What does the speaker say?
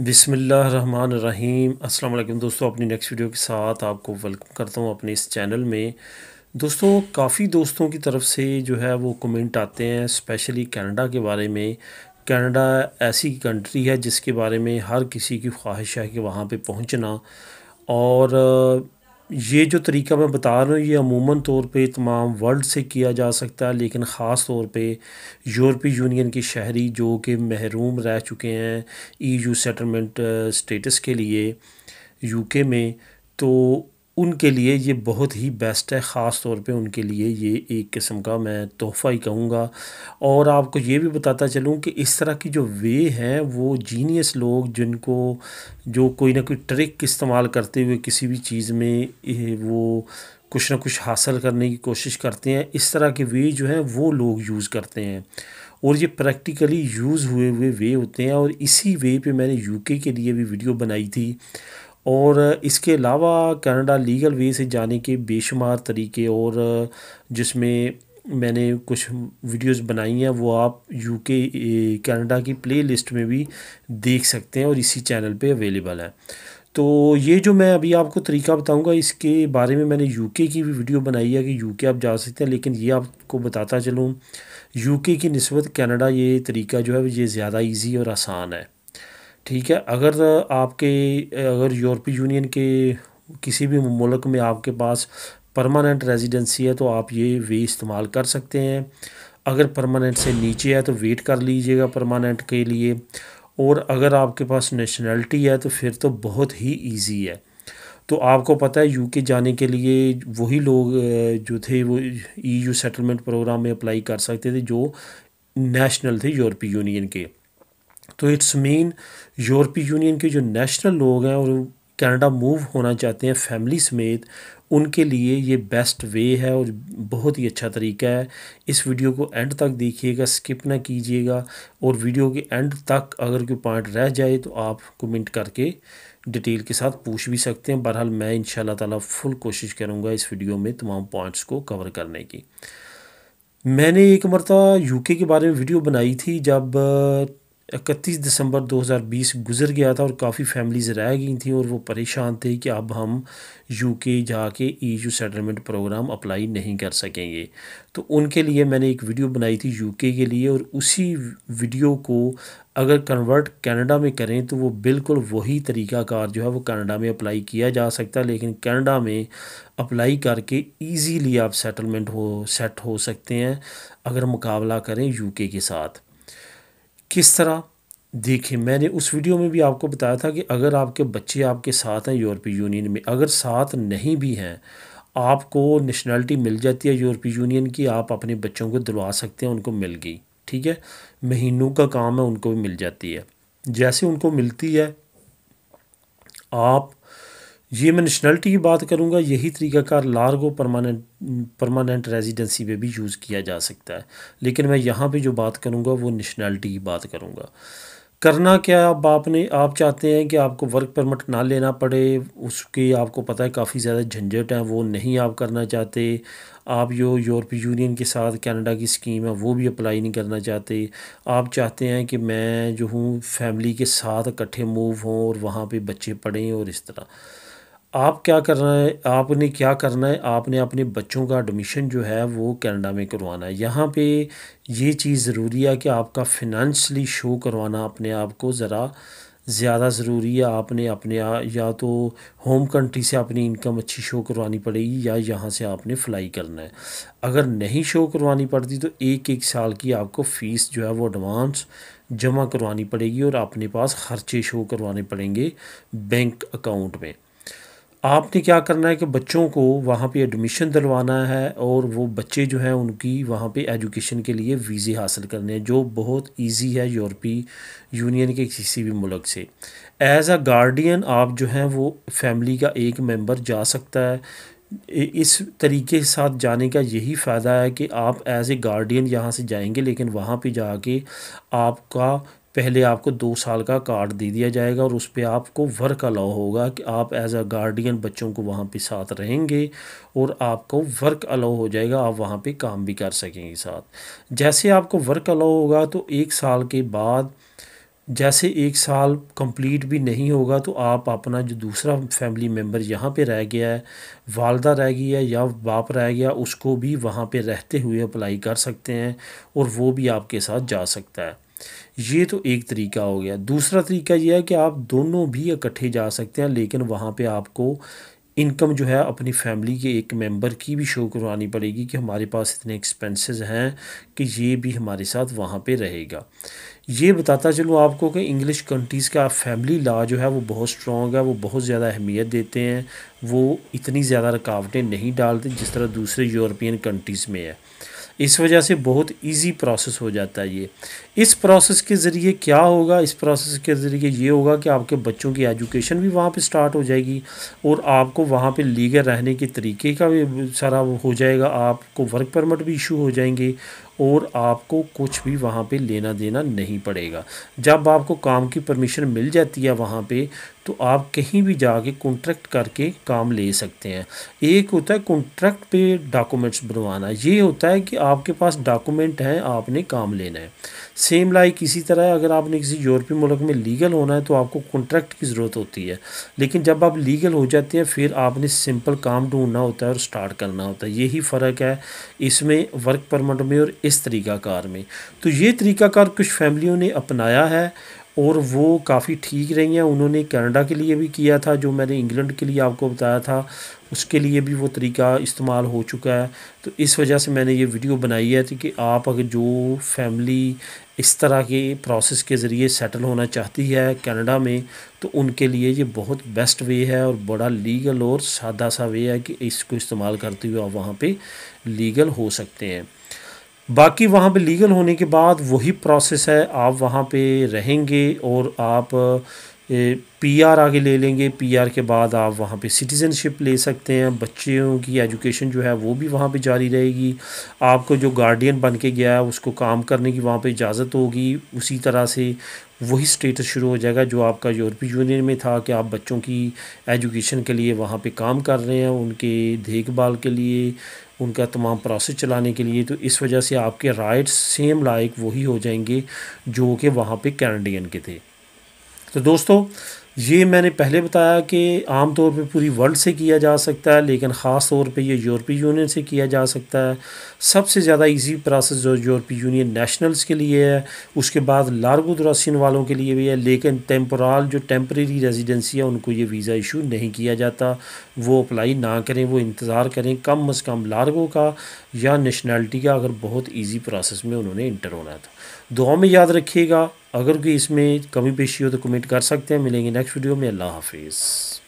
अस्सलाम वालेकुम दोस्तों अपनी नेक्स्ट वीडियो के साथ आपको वेलकम करता हूँ अपने इस चैनल में दोस्तों काफ़ी दोस्तों की तरफ से जो है वो कमेंट आते हैं स्पेशली कनाडा के बारे में कनाडा ऐसी कंट्री है जिसके बारे में हर किसी की ख्वाहिश है कि वहाँ पे पहुँचना और ये जो तरीका मैं बता रहा हूँ ये अमूमन तौर पे तमाम वर्ल्ड से किया जा सकता है लेकिन ख़ास तौर पे यूरोपी यूनियन के शहरी जो कि महरूम रह चुके हैं ईयू सेटलमेंट स्टेटस के लिए यूके में तो उनके लिए ये बहुत ही बेस्ट है ख़ास तौर पे उनके लिए ये एक किस्म का मैं तोहफ़ा ही कहूँगा और आपको ये भी बताता चलूँ कि इस तरह की जो वे हैं वो जीनियस लोग जिनको जो कोई ना कोई ट्रिक इस्तेमाल करते हुए किसी भी चीज़ में वो कुछ ना कुछ हासिल करने की कोशिश करते हैं इस तरह के वे जो हैं वो लोग यूज़ करते हैं और ये प्रैक्टिकली यूज़ हुए हुए वे होते हैं और इसी वे पे मैंने यूके के लिए भी वीडियो बनाई थी और इसके अलावा कनाडा लीगल वे से जाने के बेशुमार तरीके और जिसमें मैंने कुछ वीडियोस बनाई हैं वो आप यूके कनाडा की प्लेलिस्ट में भी देख सकते हैं और इसी चैनल पे अवेलेबल है तो ये जो मैं अभी आपको तरीका बताऊंगा इसके बारे में मैंने यूके की भी वीडियो बनाई है कि यूके आप जा सकते हैं लेकिन ये आपको बताता चलूँ यूके की नस्बत कनाडा ये तरीका जो है ये ज़्यादा ईज़ी और आसान है ठीक है अगर आपके अगर यूरोपीय यूनियन के किसी भी मुल्क में आपके पास परमानेंट रेजिडेंसी है तो आप ये वे इस्तेमाल कर सकते हैं अगर परमानेंट से नीचे है तो वेट कर लीजिएगा परमानेंट के लिए और अगर आपके पास नेशनलिटी है तो फिर तो बहुत ही इजी है तो आपको पता है यूके जाने के लिए वही लोग जो थे वो ईयू सेटलमेंट प्रोग्राम में अप्लाई कर सकते थे जो नेशनल थे यूरोपीय यूनियन के तो इट्स मीन यूरोपीय यूनियन के जो नेशनल लोग हैं और कनाडा मूव होना चाहते हैं फैमिली समेत उनके लिए ये बेस्ट वे है और बहुत ही अच्छा तरीका है इस वीडियो को एंड तक देखिएगा स्किप ना कीजिएगा और वीडियो के एंड तक अगर कोई पॉइंट रह जाए तो आप कमेंट करके डिटेल के साथ पूछ भी सकते हैं बहरहाल मैं इन ताला फुल कोशिश करूँगा इस वीडियो में तमाम पॉइंट्स को कवर करने की मैंने एक मरतबा यूके के बारे में वीडियो बनाई थी जब इकतीस दिसंबर 2020 गुजर गया था और काफ़ी फैमिलीज़ रह गई थी और वो परेशान थे कि अब हम यूके जाके ईयू सेटलमेंट प्रोग्राम अप्लाई नहीं कर सकेंगे तो उनके लिए मैंने एक वीडियो बनाई थी यूके के लिए और उसी वीडियो को अगर कन्वर्ट कनाडा में करें तो वो बिल्कुल वही तरीकाकार जो है वो कनाडा में अप्लाई किया जा सकता है लेकिन कनाडा में अप्लाई करके ईजीली आप सेटलमेंट हो सेट हो सकते हैं अगर मुकाबला करें यूके के साथ किस तरह देखिए मैंने उस वीडियो में भी आपको बताया था कि अगर आपके बच्चे आपके साथ हैं यूरोपीय यूनियन में अगर साथ नहीं भी हैं आपको नेशनलिटी मिल जाती है यूरोपीय यूनियन की आप अपने बच्चों को दिलवा सकते हैं उनको मिल गई ठीक है महीनों का काम है उनको भी मिल जाती है जैसे उनको मिलती है आप ये मैं नेशनलिटी की बात करूँगा यही तरीकाकार लार्गो परमानेंट परमानेंट रेजिडेंसी पे भी यूज़ किया जा सकता है लेकिन मैं यहाँ पे जो बात करूँगा वो नेशनलिटी की बात करूँगा करना क्या अब आपने आप चाहते हैं कि आपको वर्क परमिट ना लेना पड़े उसके आपको पता है काफ़ी ज़्यादा झंझट है वो नहीं आप करना चाहते आप जो यूरोपीय यूनियन के साथ कनाडा की स्कीम है वो भी अप्लाई नहीं करना चाहते आप चाहते हैं कि मैं जो हूँ फैमिली के साथ इकट्ठे मूव हों और वहाँ पे बच्चे पढ़ें और इस तरह आप क्या करना है आपने क्या करना है आपने अपने बच्चों का एडमिशन जो है वो कनाडा में करवाना है यहाँ पे ये चीज़ ज़रूरी है कि आपका फिनंशली शो करवाना अपने आप को ज़रा ज़्यादा ज़रूरी है आपने अपने या तो होम कंट्री से अपनी इनकम अच्छी शो करवानी पड़ेगी या यहाँ से आपने फ्लाई करना है अगर नहीं शो करवानी पड़ती तो एक एक साल की आपको फ़ीस जो है वो एडवांस जमा करवानी पड़ेगी और अपने पास खर्चे शो करवाने पड़ेंगे बैंक अकाउंट में आपने क्या करना है कि बच्चों को वहाँ पे एडमिशन दिलवाना है और वो बच्चे जो हैं उनकी वहाँ पे एजुकेशन के लिए वीज़े हासिल करने हैं जो बहुत इजी है यूरोपी यूनियन के किसी भी मुल्क से एज़ अ गार्डियन आप जो हैं वो फैमिली का एक मेंबर जा सकता है इस तरीके के साथ जाने का यही फ़ायदा है कि आप एज ए गार्डियन यहाँ से जाएंगे लेकिन वहाँ पे जाके आपका पहले आपको दो साल का कार्ड दे दिया जाएगा और उस पर आपको वर्क अलाउ होगा कि आप एज अ गार्डियन बच्चों को वहाँ पे साथ रहेंगे और आपको वर्क अलाउ हो जाएगा आप वहाँ पे काम भी कर सकेंगे साथ जैसे आपको वर्क अलाउ होगा तो एक साल के बाद जैसे एक साल कंप्लीट भी नहीं होगा तो आप अपना जो दूसरा फैमिली मेम्बर यहाँ पे रह गया है वालदा रह गई है या बाप रह गया उसको भी वहाँ पे रहते हुए अप्लाई कर सकते हैं और वो भी आपके साथ जा सकता है ये तो एक तरीका हो गया दूसरा तरीका ये है कि आप दोनों भी इकट्ठे जा सकते हैं लेकिन वहाँ पे आपको इनकम जो है अपनी फैमिली के एक मेंबर की भी शो करवानी पड़ेगी कि हमारे पास इतने एक्सपेंसेस हैं कि ये भी हमारे साथ वहाँ पे रहेगा ये बताता चलूँ आपको कि इंग्लिश कंट्रीज़ का फैमिली ला जो है वो बहुत स्ट्रॉन्ग है वो बहुत ज़्यादा अहमियत देते हैं वो इतनी ज़्यादा रुकावटें नहीं डालते जिस तरह दूसरे यूरोपियन कंट्रीज़ में है इस वजह से बहुत इजी प्रोसेस हो जाता है ये इस प्रोसेस के ज़रिए क्या होगा इस प्रोसेस के ज़रिए ये होगा कि आपके बच्चों की एजुकेशन भी वहाँ पे स्टार्ट हो जाएगी और आपको वहाँ पे लीगल रहने के तरीके का भी सारा हो जाएगा आपको वर्क परमिट भी इशू हो जाएंगे और आपको कुछ भी वहाँ पे लेना देना नहीं पड़ेगा जब आपको काम की परमिशन मिल जाती है वहाँ पे तो आप कहीं भी जाके कॉन्ट्रैक्ट करके काम ले सकते हैं एक होता है कॉन्ट्रैक्ट पे डॉक्यूमेंट्स बनवाना ये होता है कि आपके पास डॉक्यूमेंट हैं आपने काम लेना है सेम लाइक इसी तरह अगर आपने किसी यूरोपीय मुल्क में लीगल होना है तो आपको कॉन्ट्रैक्ट की ज़रूरत होती है लेकिन जब आप लीगल हो जाते हैं फिर आपने सिंपल काम ढूंढना होता है और स्टार्ट करना होता है यही फ़र्क है इसमें वर्क परमिट में और इस तरीक़ाकार में तो ये तरीक़ाकार कुछ फैमिलियों ने अपनाया है और वो काफ़ी ठीक रही हैं उन्होंने कनाडा के लिए भी किया था जो मैंने इंग्लैंड के लिए आपको बताया था उसके लिए भी वो तरीका इस्तेमाल हो चुका है तो इस वजह से मैंने ये वीडियो बनाई है कि आप अगर जो फैमिली इस तरह के प्रोसेस के ज़रिए सेटल होना चाहती है कनाडा में तो उनके लिए ये बहुत बेस्ट वे है और बड़ा लीगल और सादा सा वे है कि इसको इस्तेमाल करते हुए आप वहाँ पर लीगल हो सकते हैं बाकी वहाँ पे लीगल होने के बाद वही प्रोसेस है आप वहाँ पे रहेंगे और आप पी आर आगे ले लेंगे पी आर के बाद आप वहाँ पे सिटीज़नशिप ले सकते हैं बच्चों की एजुकेशन जो है वो भी वहाँ पे जारी रहेगी आपको जो गार्डियन बन के गया है उसको काम करने की वहाँ पे इजाज़त होगी उसी तरह से वही स्टेटस शुरू हो जाएगा जो आपका यूरोपीय यूनियन में था कि आप बच्चों की एजुकेशन के लिए वहाँ पे काम कर रहे हैं उनके देखभाल के लिए उनका तमाम प्रोसेस चलाने के लिए तो इस वजह से आपके राइट्स सेम लाइक वही हो जाएंगे जो कि वहाँ पे कैनेडियन के थे तो दोस्तों ये मैंने पहले बताया कि आम तौर पे पूरी वर्ल्ड से किया जा सकता है लेकिन ख़ास तौर पे ये यूरोपीय यूनियन से किया जा सकता है सबसे ज़्यादा इजी प्रोसेस जो यूरोपीय यूनियन नेशनल्स के लिए है उसके बाद लार्गो दरासिन वालों के लिए भी है लेकिन टेम्पोरल जो टेम्प्रेरी रेजिडेंसी है उनको ये वीज़ा इशू नहीं किया जाता वो अप्लाई ना करें वो इंतज़ार करें कम अज़ कम लार्गो का या नेशनैलिटी का अगर बहुत ईजी प्रोसेस में उन्होंने इंटर होना था तो। दुआ में याद रखिएगा अगर कोई इसमें कमी पेशी हो तो कमेंट कर सकते हैं मिलेंगे नेक्स्ट वीडियो में अल्लाह हाफिज़